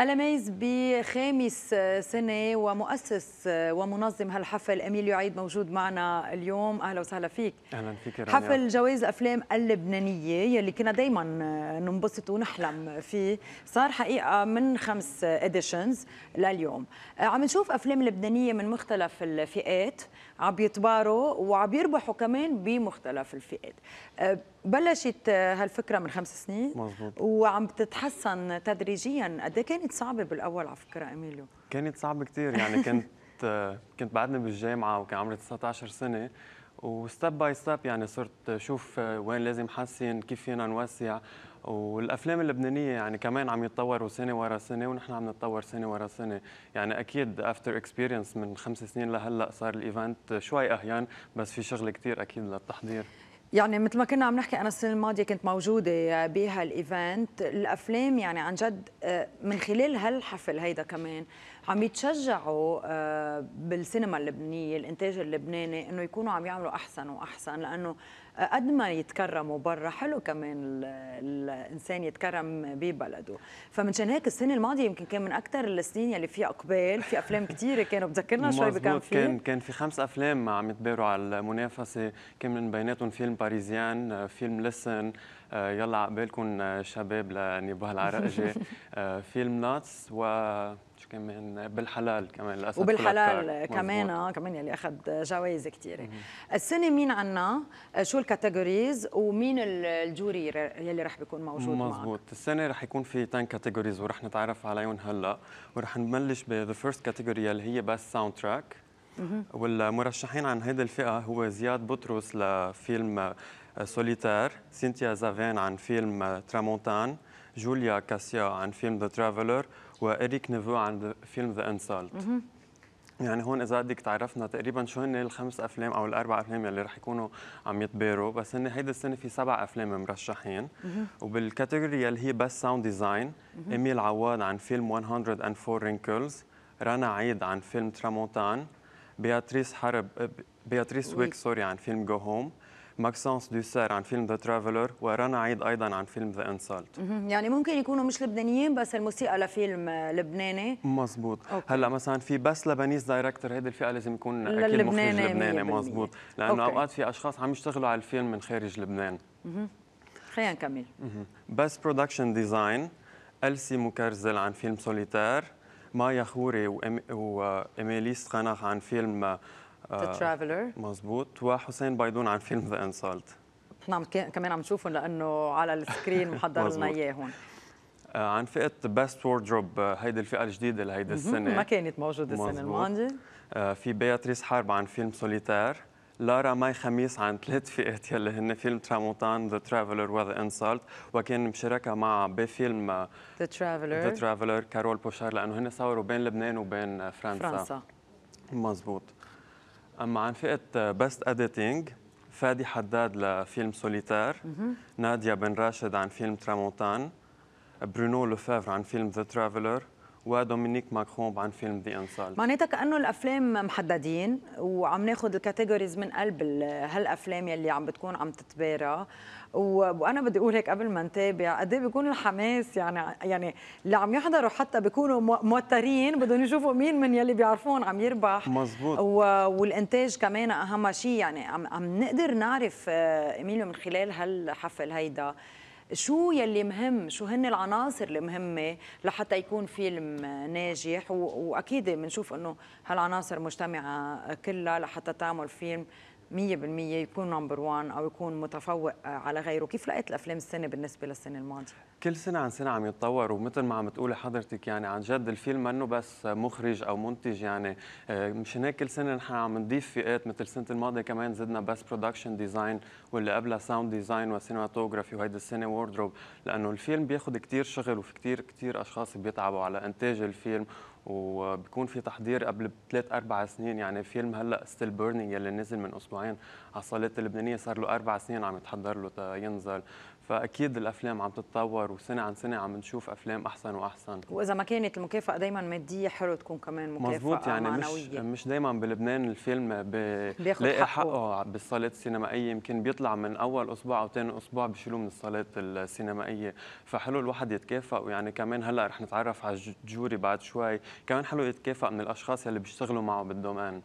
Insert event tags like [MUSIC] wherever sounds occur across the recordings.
ألميز بخامس سنة ومؤسس ومنظم هالحفل إميليو عيد موجود معنا اليوم أهلا وسهلا فيك أهلا فيك رانيا. حفل جوائز الأفلام اللبنانية يلي كنا دايما ننبسط ونحلم فيه صار حقيقة من خمس إديشنز لليوم عم نشوف أفلام لبنانية من مختلف الفئات عم بيتباروا وعم يربحوا كمان بمختلف الفئات أه، بلشت أه، هالفكره من خمس سنين مزبوط. وعم تتحسن تدريجيا قد إيه كانت صعبه بالاول على فكره اميليو كانت صعبه كثير يعني كنت أه، كنت بعدني بالجامعه وكان عمري 19 سنه وستيب باي ستيب يعني صرت شوف وين لازم حسن كيف فينا نوسع والافلام اللبنانيه يعني كمان عم يتطوروا سنه ورا سنه ونحن عم نتطور سنه ورا سنه يعني اكيد افتر اكسبيرينس من خمس سنين لهلا صار الايفنت شوي اهين بس في شغل كثير اكيد للتحضير يعني مثل ما كنا عم نحكي انا السنه الماضيه كنت موجوده بها الايفنت الافلام يعني عن جد آه، من خلال هالحفل هيدا كمان عم يتشجعوا آه، بالسينما اللبنانيه الانتاج اللبناني انه يكونوا عم يعملوا احسن واحسن لانه قد ما يتكرموا برا حلو كمان الانسان يتكرم ببلده فمنشان هيك السنه الماضيه يمكن كان من اكثر السنين يلي فيها اقبال في افلام كثيره كانوا بتذكرنا شوي بكم في كان كان في خمس افلام عم يتباروا على المنافسه كان من بيناتهم فيلم باريزيان فيلم لسن آه، يلا عقبالكم آه، شباب لنباه العرقجي [LAUGHS] آه، فيلم ناتس و كمان بالحلال كمان للاسف وبالحلال كمان آه، كمان يلي اخذ جوائز كثيره السنه مين عنا آه، شو الكاتيجوريز ومين الجوري يلي رح بيكون موجود مزبوط معك. السنه رح يكون في تان كاتيجوريز ورح نتعرف عليهم هلا ورح نبلش بذا فيرست كاتيجوري اللي هي بس ساوند تراك والمرشحين عن هيدي الفئه هو زياد بطرس لفيلم سوليتار آه، سينتيا زافين عن فيلم ترامونتان جوليا كاسيا عن فيلم ذا ترافلر وإريك نيفو عن فيلم ذا انسالت يعني هون اذا بدك تعرفنا تقريبا شو هن الخمس افلام او الاربع افلام اللي رح يكونوا عم يتباروا بس هن هيدي السنه في سبع افلام مرشحين وبالكاتيجوري اللي هي بس ساوند ديزاين ايميل عواد عن فيلم 104 رينكلز رنا عيد عن فيلم ترامونتان بياتريس حرب بياتريس ويك سوري عن فيلم جو هوم ماكسانس دوسير عن فيلم ذا ترافلر ورنا عيد ايضا عن فيلم ذا انسالت يعني ممكن يكونوا مش لبنانيين بس الموسيقى لفيلم لبناني مزبوط أوكي. هلا مثلا في بس لبنانيز دايركتور هيدي الفئه لازم يكون اكيد مخرج لبناني مزبوط لانه اوقات في اشخاص عم يشتغلوا على الفيلم من خارج لبنان خلينا نكمل بس برودكشن ديزاين ألسي مكرزل عن فيلم سوليتير مايا خوري وإميليس خناخ عن فيلم ذا ترافلر مزبوط وحسين بيضون عن فيلم ذا انسالت نحن عم كمان عم نشوفهم لانه على السكرين محضر [LAUGHS] لنا هون آه، عن فئه بيست ووردروب آه، هيدي الفئه الجديده لهيدي السنه ما كانت موجوده السنه الماضيه آه، في بياتريس حرب عن فيلم سوليتير لارا ماي خميس عن ثلاث فئات يلي هن فيلم تراموتان ذا ترافلر وذا انسالت وكان مشاركه مع بفيلم ذا ترافلر ذا ترافلر كارول بوشار لانه هن صوروا بين لبنان وبين فرنسا فرنسا مزبوط أما عن فئة بست أديتينج فادي حداد لفيلم سوليتار نادية بن راشد عن فيلم ترامونتان برونو لوفيفر عن فيلم ذا ترافلر ودومينيك ماكرون عن فيلم ذا انسال معناتها كانه الافلام محددين وعم ناخذ الكاتيجوريز من قلب هالافلام يلي عم بتكون عم تتبارى وانا بدي اقول هيك قبل ما نتابع قد ايه بيكون الحماس يعني يعني اللي عم يحضروا حتى بيكونوا موترين بدهم يشوفوا مين من يلي بيعرفون عم يربح مزبوط و... والانتاج كمان اهم شيء يعني عم, عم نقدر نعرف آه، ايميليو من خلال هالحفل هيدا شو يلي مهم شو هن العناصر المهمه لحتى يكون فيلم ناجح واكيد بنشوف انه هالعناصر مجتمعه كلها لحتى تعمل فيلم 100% يكون نمبر وان او يكون متفوق آه، على غيره كيف لقيت الافلام السنه بالنسبه للسنه الماضيه كل سنه عن سنه عم يتطور ومثل ما عم تقولي حضرتك يعني عن جد الفيلم منه بس مخرج او منتج يعني آه، مشان هيك كل سنه نحن عم نضيف فئات مثل السنه الماضيه كمان زدنا بس برودكشن ديزاين واللي قبلها ساوند ديزاين وسينماتوجرافي وهيدي السنه ووردروب لانه الفيلم بياخذ كثير شغل وفي كثير كثير اشخاص بيتعبوا على انتاج الفيلم وبكون في تحضير قبل ثلاث اربع سنين يعني فيلم هلا ستيل بيرنينج يلي نزل من اسبوعين على الصالات اللبنانيه صار له اربع سنين عم يتحضر له ينزل فاكيد الافلام عم تتطور وسنه عن سنه عم نشوف افلام احسن واحسن واذا ما كانت المكافاه دايما ماديه حلو تكون كمان مكافاه مزبوط يعني معنوية. مش مش دايما بلبنان الفيلم بيلاقي حقه, حقه بالصالات السينمائيه يمكن بيطلع من اول اسبوع او ثاني اسبوع بشيلوه من الصالات السينمائيه فحلو الواحد يتكافئ ويعني كمان هلا رح نتعرف على الجوري بعد شوي كمان حلو يتكافئ من الاشخاص اللي بيشتغلوا معه بالدومين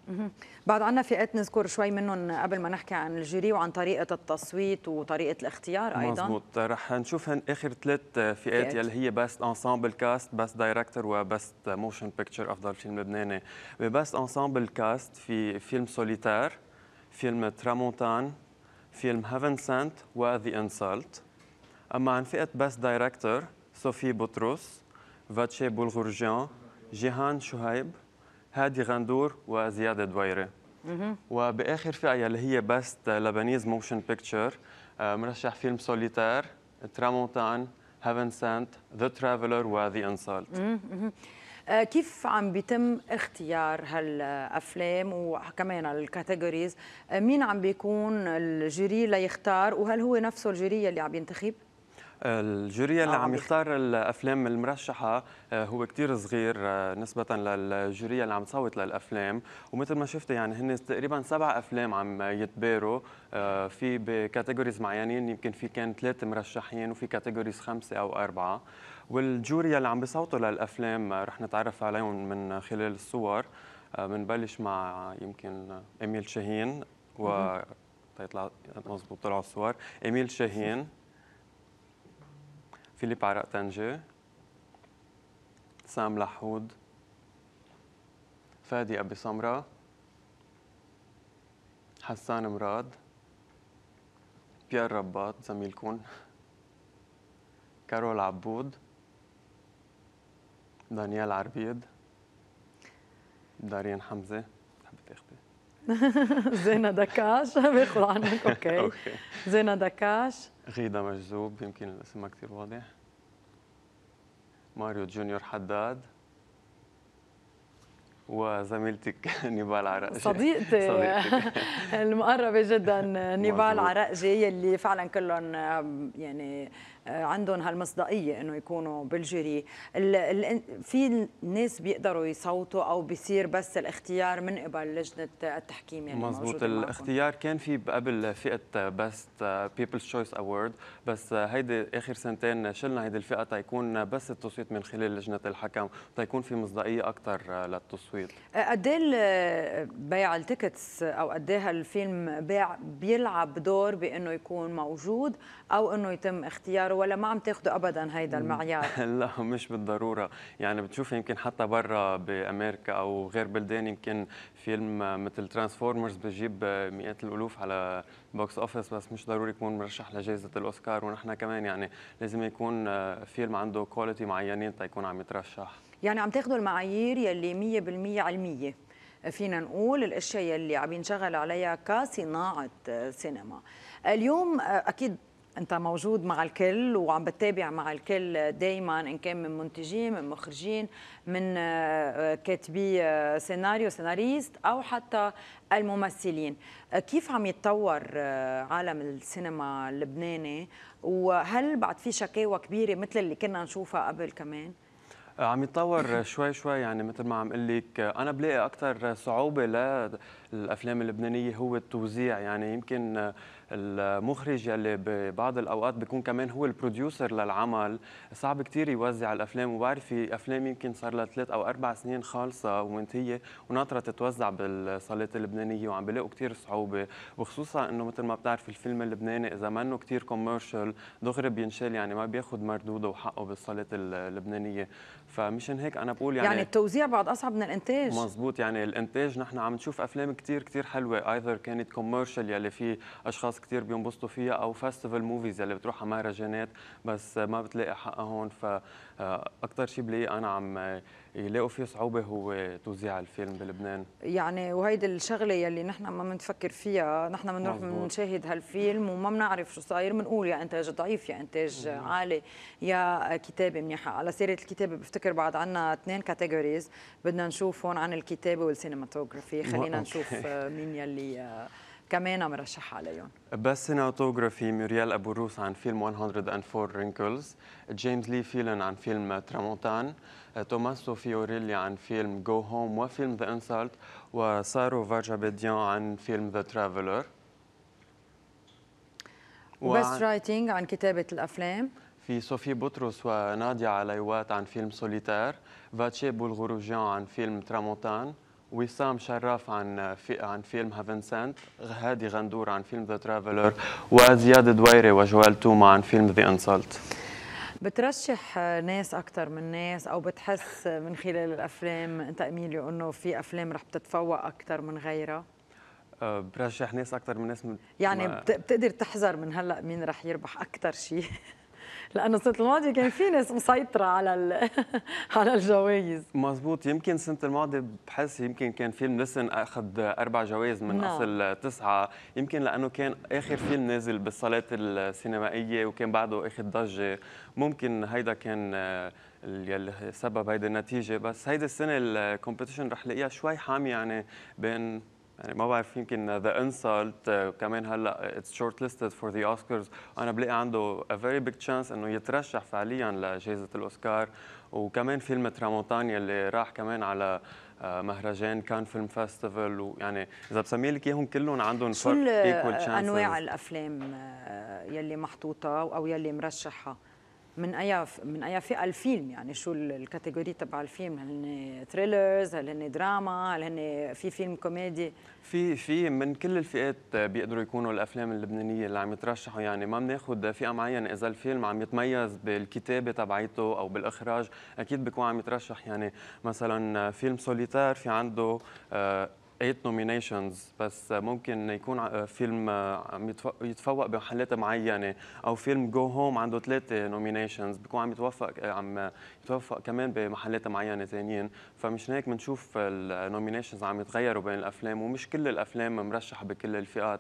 بعد عنا فئات نذكر شوي منهم قبل ما نحكي عن الجوري وعن طريقه التصويت وطريقه الاختيار ايضا مزبوط نعم. رح نشوف هن اخر ثلاث فئات يلي هي بيست انسامبل كاست بيست دايركتور وبيست موشن بيكتشر افضل فيلم لبناني بيست انسامبل كاست في فيلم سوليتير فيلم ترامونتان فيلم هيفن سنت وذا انسلت اما عن فئه بيست دايركتور صوفي بطرس فاتشي بولغورجيان جيهان شهيب هادي غندور وزياد دويري وباخر فئه اللي هي بيست لبنيز موشن بيكتشر مرشح فيلم سوليتير ترامونتان هيفن سنت ذا ترافلر وذا انسالت كيف عم بيتم اختيار هالافلام وكمان الكاتيجوريز آه، مين عم بيكون الجيري ليختار وهل هو نفسه الجيري اللي عم ينتخب الجوري اللي نعم. عم يختار الافلام المرشحه آه، هو كثير صغير آه، نسبه للجوري اللي عم تصوت للافلام ومثل ما شفتي يعني هن تقريبا سبع افلام عم يتباروا آه، في بكاتيجوريز معينين يمكن في كان ثلاثه مرشحين وفي كاتيجوريز خمسه او اربعه والجوري اللي عم بيصوتوا للافلام رح نتعرف عليهم من خلال الصور بنبلش مع يمكن اميل شاهين و تيطلع طيب مظبوط طلعوا الصور اميل شاهين فيليب عرق تنجي سام لحود فادي أبي سمرة حسان مراد بيير رباط زميلكم كارول عبود دانيال عربيد دارين حمزه زينة دكاش باخذ عنك اوكي اوكي زينة دكاش غيدا مجذوب يمكن اسمها كثير واضح ماريو جونيور حداد وزميلتك [LAUGHS] نيبال عرقجي صديقتي, [LAUGHS] صديقتي. [LAUGHS] المقربة جدا نيبال عرقجي اللي فعلا كلهم يعني عندهم هالمصداقيه انه يكونوا بالجيري في ناس بيقدروا يصوتوا او بيصير بس الاختيار من قبل لجنه التحكيم يعني مزبوط الاختيار كان في قبل فئه بست بيبلز تشويس اوورد بس آه، هيدي اخر سنتين شلنا هيدي الفئه تيكون بس التصويت من خلال لجنه الحكم تيكون في مصداقيه اكثر آه، للتصويت آه، قد ايه بيع التيكتس او قد ايه هالفيلم بيع بيلعب دور بانه يكون موجود او انه يتم اختياره ولا ما عم تاخذوا ابدا هيدا المعيار؟ [LAUGHS] لا مش بالضروره، يعني بتشوفي يمكن حتى برا بامريكا او غير بلدان يمكن فيلم مثل ترانسفورمرز بجيب مئات الالوف على بوكس اوفيس بس مش ضروري يكون مرشح لجائزه الاوسكار ونحن كمان يعني لازم يكون فيلم عنده كواليتي معينين تيكون عم يترشح يعني عم تاخذوا المعايير يلي 100% علميه فينا نقول الاشياء اللي عم ينشغل عليها كصناعه سينما اليوم اكيد انت موجود مع الكل وعم بتتابع مع الكل دائما ان كان من منتجين من مخرجين من آه، آه، كاتبي آه، سيناريو سيناريست او حتى الممثلين كيف عم يتطور عالم السينما اللبناني وهل بعد في شكاوى كبيره مثل اللي كنا نشوفها قبل كمان عم يتطور شوي شوي يعني مثل ما عم اقول لك انا بلاقي اكثر صعوبه للافلام اللبنانيه هو التوزيع يعني يمكن المخرج يلي ببعض الاوقات بيكون كمان هو البروديوسر للعمل صعب كثير يوزع الافلام وبعرف في افلام يمكن صار لها ثلاث او اربع سنين خالصه ومنتهيه وناطره تتوزع بالصالات اللبنانيه وعم بلاقوا كثير صعوبه وخصوصا انه مثل ما بتعرف الفيلم اللبناني اذا منه كثير كوميرشال دغري بينشال يعني ما بياخذ مردوده وحقه بالصالات اللبنانيه فمشان هيك انا بقول يعني يعني التوزيع بعد اصعب من الانتاج مزبوط يعني الانتاج نحن عم نشوف افلام كثير كثير حلوه ايذر كانت كوميرشال يلي في اشخاص كثير بينبسطوا فيها او فيستيفال موفيز اللي بتروح على مهرجانات بس ما بتلاقي حقها هون فاكثر آه، شيء بلاقي انا عم يلاقوا فيه صعوبه هو توزيع الفيلم بلبنان يعني وهيدي الشغله يلي نحن ما بنفكر فيها نحن بنروح بنشاهد هالفيلم وما بنعرف شو صاير بنقول يا انتاج ضعيف يا انتاج مم. عالي يا كتابه منيحه على سيره الكتابه بفتكر بعد عندنا اثنين كاتيجوريز بدنا نشوف هون عن الكتابه والسينماتوجرافي خلينا [LAUGHS] نشوف آه، مين يلي آه، كمان مرشح عليهم بس سيناتوغرافي موريال ابو روس عن فيلم 104 رينكلز جيمس لي فيلن عن فيلم ترامونتان توماسو فيوريلي عن فيلم جو هوم وفيلم ذا انسالت وسارو فاجابيديان عن فيلم ذا ترافلر وبست رايتنج عن كتابه الافلام في صوفي بطرس وناديا عليوات عن فيلم سوليتير فاتشي بولغروجيان عن فيلم ترامونتان وسام شراف عن في عن فيلم هافن سنت هادي غندور عن فيلم ذا ترافلر وزياد دويري وجوال توما عن فيلم ذا انسلت بترشح ناس اكثر من ناس او بتحس من خلال الافلام انت اميليو انه في افلام رح بتتفوق اكثر من غيرها أه، برشح ناس اكثر من ناس من يعني بتقدر تحذر من هلا مين رح يربح اكثر شيء [LAUGHS] لانه سنه الماضيه كان في ناس مسيطره على [LAUGHS] على الجوائز مزبوط يمكن السنه الماضيه بحس يمكن كان فيلم لسن اخذ اربع جوائز من نعم. اصل تسعه يمكن لانه كان اخر فيلم نازل بالصالات السينمائيه وكان بعده اخذ ضجه ممكن هيدا كان اللي آه، سبب هيدي النتيجه بس هيدي السنه الكومبيتيشن رح لاقيها شوي حاميه يعني بين يعني ما بعرف يمكن ذا انسلت آه، كمان هلا اتس شورت ليستد فور ذا اوسكارز انا بلاقي عنده ا فيري بيج تشانس انه يترشح فعليا لجائزه الاوسكار وكمان فيلم ترامونتانيا اللي راح كمان على آه، مهرجان كان فيلم فيستيفال ويعني اذا بسمي لك اياهم كلهم عندهم شو انواع الافلام آه، يلي محطوطه او يلي مرشحه من اي من اي فئه الفيلم يعني شو الكاتيجوري تبع الفيلم هل هن ثريلرز هل هن دراما هل هن في فيلم كوميدي في في من كل الفئات بيقدروا يكونوا الافلام اللبنانيه اللي عم يترشحوا يعني ما بناخذ فئه معينه اذا الفيلم عم يتميز بالكتابه تبعيته او بالاخراج اكيد بيكون عم يترشح يعني مثلا فيلم سوليتار في عنده آه، 8 نومينيشنز بس ممكن يكون فيلم آه، عم يتفوق بمحلات معينه او فيلم جو هوم عنده ثلاثه نومينيشنز بيكون عم يتوفق آه، عم يتوفق كمان بمحلات معينه ثانيين فمش هيك بنشوف النومينيشنز عم يتغيروا بين الافلام ومش كل الافلام مرشحه بكل الفئات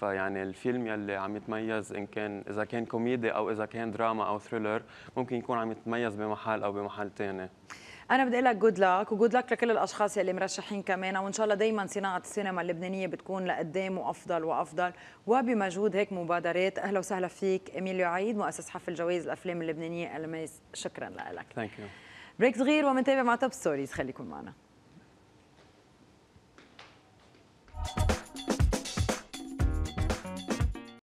فيعني الفيلم يلي عم يتميز ان كان اذا كان كوميدي او اذا كان دراما او ثريلر ممكن يكون عم يتميز بمحل او بمحل ثاني انا بدي اقول لك جود لك وجود لك لكل الاشخاص اللي مرشحين كمان وان شاء الله دائما صناعه السينما اللبنانيه بتكون لقدام وافضل وافضل وبمجهود هيك مبادرات اهلا وسهلا فيك ايميليو عيد مؤسس حفل جوائز الافلام اللبنانيه الميس شكرا لك ثانك يو بريك صغير ومنتابع مع توب ستوريز خليكم معنا